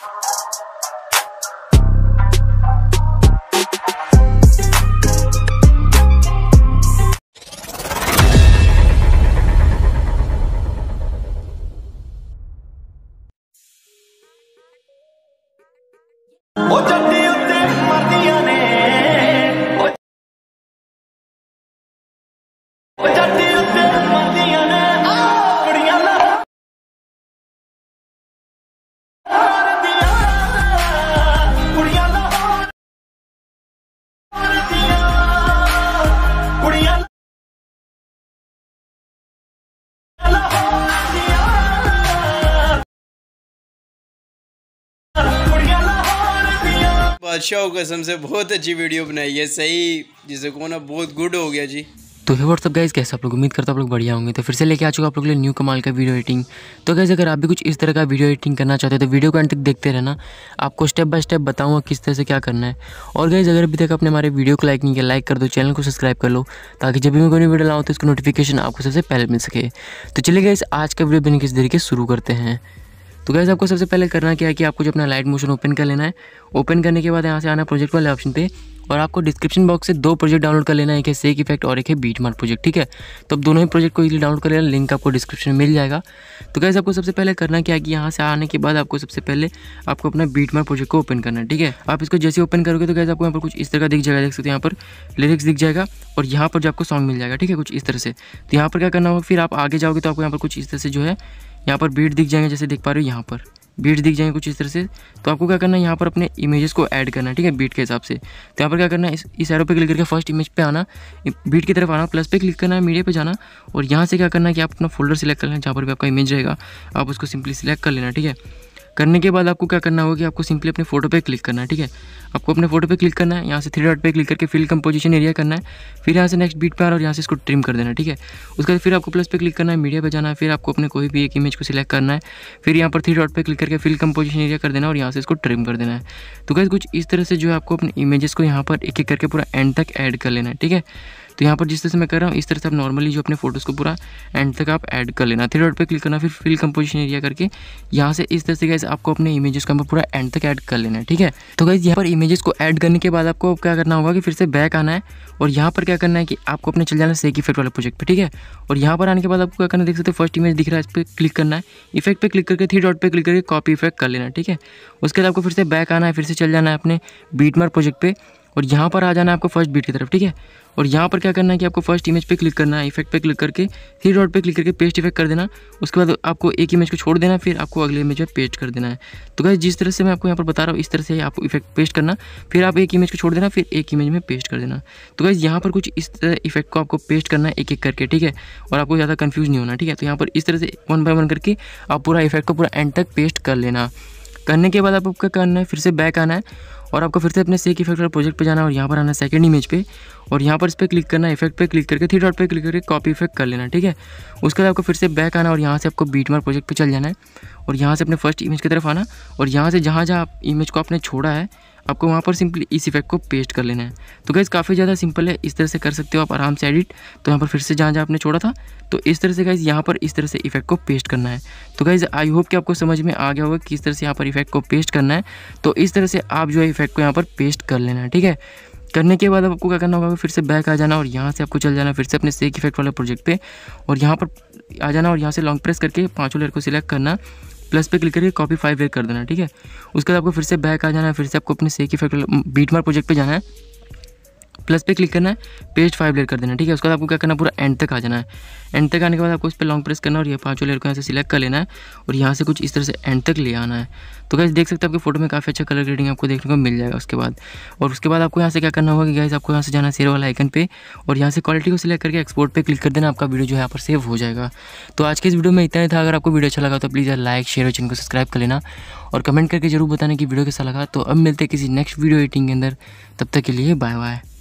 Thank you. शौक कसम से बहुत अच्छी वीडियो बनाई है सही जिसे को ना बहुत गुड हो गया जी तो हे व्हाट्सअप गाइज कैसे आप लोग उम्मीद करता आप लोग बढ़िया होंगे तो फिर से लेके आ चुका आप लोग लिए न्यू कमाल का वीडियो एडिटिंग तो गैस अगर आप भी कुछ इस तरह का वीडियो एडिटिंग करना चाहते हो तो वीडियो को अंत तक देखते रहना आपको स्टेप बाय स्टेप बताऊंगा किस तरह से क्या करना है और गाइज अगर अभी तक आपने हमारे वीडियो को लाइक नहीं किया लाइक कर दो चैनल को सब्सक्राइब कर लो ताकि जब भी मैं कोई वीडियो लाऊँ तो उसका नोटिफिकेशन आपको सबसे पहले मिल सके तो चलिए गए आज का वीडियो बिना किस तरीके शुरू करते हैं तो गैस आपको सबसे पहले करना क्या है कि आपको जो अपना लाइट मोशन ओपन कर लेना है ओपन करने के बाद यहाँ से आना प्रोजेक्ट वाले ऑप्शन पे और आपको डिस्क्रिप्शन बॉक्स से दो प्रोजेक्ट डाउनलोड कर लेना है एक है सेक इफेक्ट और एक है बीट मार्ट प्रोजेक्ट ठीक है तो अब दोनों ही प्रोजेक्ट को इजीली डाउनलोड कर लेना लिंक आपको डिस्क्रिप्शन में मिल जाएगा तो कैसे आपको सबसे पहले करना क्या है कि यहाँ से आने के बाद आपको सबसे पहले आपको अपना बीट मार्ट प्रोजेक्ट को ओपन करना है ठीक है आप इसको जैसे ओपन करोगे तो कैसे आपको यहाँ पर कुछ इस तरह का दिख जाएगा देख सकते यहाँ पर लिरिक्स दिख जाएगा और यहाँ पर जो आपको सॉन्ग मिल जाएगा ठीक है कुछ इस तरह से तो यहाँ पर क्या करना होगा फिर आप आगे जाओगे तो आपको यहाँ पर कुछ इस तरह से जो है यहाँ पर बीट दिख जाएंगे जैसे देख पा रहे हो यहाँ पर बीट दिख जाएंगे कुछ इस तरह से तो आपको क्या करना है यहाँ पर अपने इमेजेस को ऐड करना है ठीक है बीट के हिसाब से तो यहाँ पर क्या करना है इस इस एरो पे क्लिक करके फर्स्ट इमेज पे आना बीट की तरफ आना प्लस पे क्लिक करना है मीडिया पे जाना और यहाँ से क्या करना है कि आप अपना फोल्डर सिलेक्ट कर लेना जहाँ पर भी आपका इमेज रहेगा आप उसको सिंपली सिलेक्ट कर लेना ठीक है करने के बाद आपको क्या करना होगा कि आपको सिंपली अपने फोटो पे क्लिक करना है ठीक है आपको अपने फोटो पे क्लिक करना है यहाँ से थ्री डॉट पे क्लिक करके फिल कंपोजिशन एरिया करना है फिर यहाँ से नेक्स्ट बीट पर और यहाँ से इसको ट्रिम कर देना ठीक है उसके बाद फिर आपको प्लस पे क्लिक करना है मीडिया पर जाना है फिर आपको अपने कोई भी एक इमेज को सिलेक्ट करना है फिर यहाँ पर थ्री डॉट पर क्लिक करके फिल कंपोजिशन एरिया कर देना और यहाँ से इसको ट्रिम कर देना है तो कैसे कुछ इस तरह से जो है आपको अपने इमेजेस को यहाँ पर एक एक करके पूरा एंड तक ऐड कर लेना है ठीक है तो यहाँ पर जिस तरह से मैं कर रहा हूँ इस तरह से आप नॉर्मली जो अपने फोटोज़ को पूरा एंड तक आप ऐड कर लेना थ्री डॉट पर क्लिक करना फिर फिल कंपोजिशन एरिया करके यहाँ से इस तरह से गैस आपको अपने इमेजेस को पूरा एंड तक ऐड कर लेना है ठीक है तो गैस यहाँ पर इमेजेस को ऐड करने के बाद आपको क्या करना होगा कि फिर से बैक आना है और यहाँ पर क्या करना है कि आपको अपने चल जाना सेक इफेक्ट वाला प्रोजेक्ट पर ठीक है और यहाँ पर आने के बाद आपको क्या करना देख सकते हो फर्स्ट इमेज दिख रहा है इस पर क्लिक करना है इफेक्ट पर क्लिक करके थ्री डॉट पर क्लिक करके कॉपी इफेक्ट कर लेना ठीक है उसके बाद आपको फिर से बैक आना है फिर से चल जाना है अपने बीटमार प्रोजेक्ट पर और यहाँ पर आ जाना है आपको फर्स्ट बीट की तरफ ठीक है और यहाँ पर क्या करना है कि आपको फर्स्ट इमेज पे क्लिक करना है इफेक्ट पे क्लिक करके थ्री डॉट पे क्लिक करके पेस्ट इफेक्ट कर देना उसके बाद आपको एक इमेज को छोड़ देना फिर आपको अगले इमेज में पेस्ट कर देना है तो गैस जिस तरह से मैं आपको यहाँ पर बता रहा हूँ इस तरह से आपको इफेक्ट पेस्ट करना फिर आप एक इमेज को छोड़ देना फिर एक इमेज में पेस्ट कर देना तो गाइज यहाँ पर कुछ इस तरह इफेक्ट को आपको पेस्ट करना है एक एक करके ठीक है और आपको ज़्यादा कन्फ्यूज़ नहीं होना ठीक है तो यहाँ पर इस तरह से वन बाय वन करके आप पूरा इफेक्ट को पूरा एंड तक पेस्ट कर लेना करने के बाद आपको क्या करना है फिर से बैक आना है और आपको फिर से अपने सेक इफेक्ट वाले प्रोजेक्ट पे जाना और यहाँ पर आना सेकंड इमेज पे और यहाँ पर इस पर क्लिक करना है इफेक्ट पे क्लिक करके थ्री डॉट पे क्लिक करके कॉपी इफेक्ट कर लेना ठीक है उसके बाद आपको फिर से बैक आना और यहाँ से आपको बीट मार प्रोजेक्ट पे चल जाना है और यहाँ से अपने फर्स्ट इमेज की तरफ आना और यहाँ से जहाँ जहाँ इमेज को आपने छोड़ा है आपको वहाँ पर सिंपली इस इफेक्ट को पेस्ट कर लेना है तो गैस काफ़ी ज़्यादा सिंपल है इस तरह से कर सकते हो आप आराम से एडिट तो यहाँ पर फिर से जहाँ जहाँ आपने छोड़ा था तो इस तरह से गैस यहाँ पर इस तरह से इफेक्ट को पेस्ट करना है तो गाइज आई होप कि आपको समझ में आ गया होगा कि इस तरह से यहाँ पर इफेक्ट को पेस्ट करना है तो इस तरह से आप जो है इफेक्ट को यहाँ पर पेस्ट कर लेना है ठीक है करने के बाद आपको क्या करना होगा फिर से बैक आ जाना और यहाँ से आपको चल जाना फिर से अपने सेक इफेक्ट वाले प्रोजेक्ट पे और यहाँ पर आ जाना और यहाँ से लॉन्ग प्रेस करके पाँचों लेयर को सिलेक्ट करना प्लस पे क्लिक करके कॉपी फाइव वेयर कर देना ठीक है उसके बाद आपको फिर से बैक आ जाना है फिर से आपको अपने सेक की बीटमार प्रोजेक्ट पर जाना है प्लस पे क्लिक करना है पेज फाइव लेयर कर देना ठीक है उसके बाद आपको क्या करना पूरा एंड तक आ जाना है एंड तक आने के बाद आपको इस पर लॉन्ग प्रेस करना है और ये पाँचों लेयर को यहाँ से सिलेक्ट कर लेना है और यहाँ से कुछ इस तरह से एंड तक ले आना है तो कैसे देख सकते हैं आपके फोटो में काफ़ी अच्छा कलर ग्रेडिंग आपको देखने को मिल जाएगा उसके बाद और उसके बाद आपको यहाँ से क्या करना होगा कि गैस आपको यहाँ से जाना शेयर वाला आइकन पे और यहाँ से क्वालिटी को सिलेक्ट करके एक्सपोर्ट पे क्लिक कर देना आपका वीडियो जो है यहाँ पर सेव हो जाएगा तो आज के इस वीडियो में इतना ही था अगर आपको वीडियो अच्छा लगा तो प्लीज़ लाइक शेयर और चैनल को सब्सक्राइब कर लेना और कमेंट करके जरूर बताना कि वीडियो कैसा लगा तो अब मिलते हैं किसी नेक्स्ट वीडियो एडिटिंग के अंदर तब तक के लिए बाय बाय